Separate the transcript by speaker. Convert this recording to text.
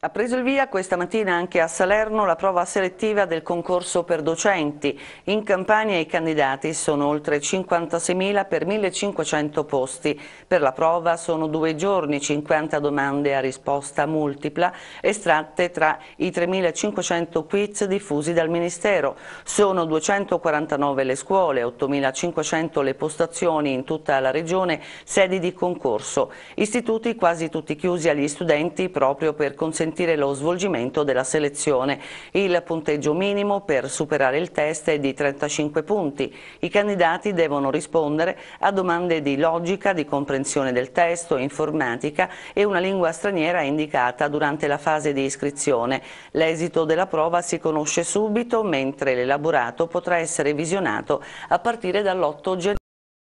Speaker 1: Ha preso il via questa mattina anche a Salerno la prova selettiva del concorso per docenti. In Campania i candidati sono oltre 56.000 per 1.500 posti. Per la prova sono due giorni, 50 domande a risposta multipla estratte tra i 3.500 quiz diffusi dal Ministero. Sono 249 le scuole, 8.500 le postazioni in tutta la regione, sedi di concorso. Istituti quasi tutti chiusi agli studenti proprio per consentire consentire lo svolgimento della selezione. Il punteggio minimo per superare il test è di 35 punti. I candidati devono rispondere a domande di logica, di comprensione del testo, informatica e una lingua straniera indicata durante la fase di iscrizione. L'esito della prova si conosce subito, mentre l'elaborato potrà essere visionato a partire dall'8 gennaio.